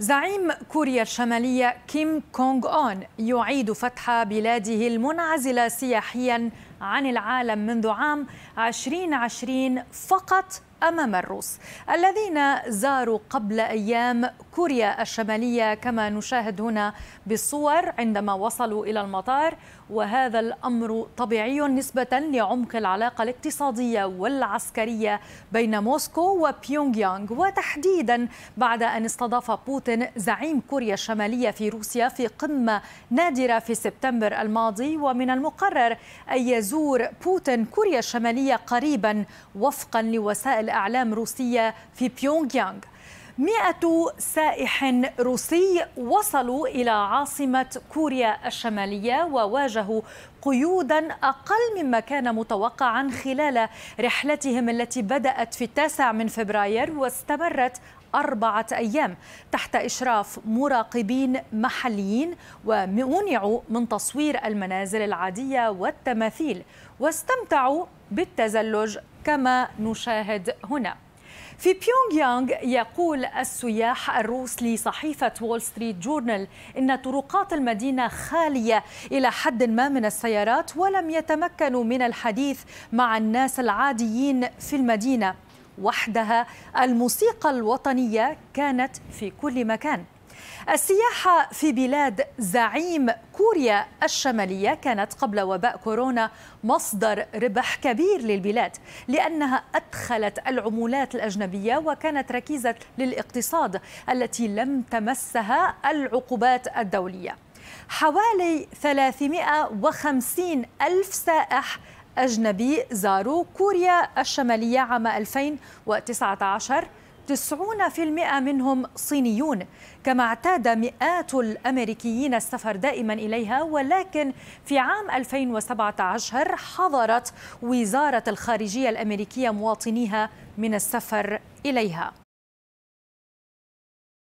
زعيم كوريا الشمالية كيم كونغ أون يعيد فتح بلاده المنعزلة سياحياً عن العالم منذ عام 2020 فقط امام الروس الذين زاروا قبل ايام كوريا الشماليه كما نشاهد هنا بالصور عندما وصلوا الى المطار وهذا الامر طبيعي نسبه لعمق العلاقه الاقتصاديه والعسكريه بين موسكو وبيونغ يانغ وتحديدا بعد ان استضاف بوتين زعيم كوريا الشماليه في روسيا في قمه نادره في سبتمبر الماضي ومن المقرر ان يزور بوتين كوريا الشمالية قريبا وفقا لوسائل أعلام روسية في بيونغ يانغ مئة سائح روسي وصلوا إلى عاصمة كوريا الشمالية وواجهوا قيودا أقل مما كان متوقعا خلال رحلتهم التي بدأت في التاسع من فبراير واستمرت أربعة أيام تحت إشراف مراقبين محليين ومنعوا من تصوير المنازل العادية والتماثيل واستمتعوا بالتزلج كما نشاهد هنا في بيونغ يانغ يقول السياح الروس لصحيفة وول ستريت جورنال إن طرقات المدينة خالية إلى حد ما من السيارات ولم يتمكنوا من الحديث مع الناس العاديين في المدينة وحدها الموسيقى الوطنية كانت في كل مكان السياحة في بلاد زعيم كوريا الشمالية كانت قبل وباء كورونا مصدر ربح كبير للبلاد لأنها أدخلت العمولات الأجنبية وكانت ركيزة للاقتصاد التي لم تمسها العقوبات الدولية حوالي 350 ألف سائح أجنبي زاروا كوريا الشمالية عام 2019 90% منهم صينيون كما اعتاد مئات الأمريكيين السفر دائما إليها ولكن في عام 2017 حظرت وزارة الخارجية الأمريكية مواطنيها من السفر إليها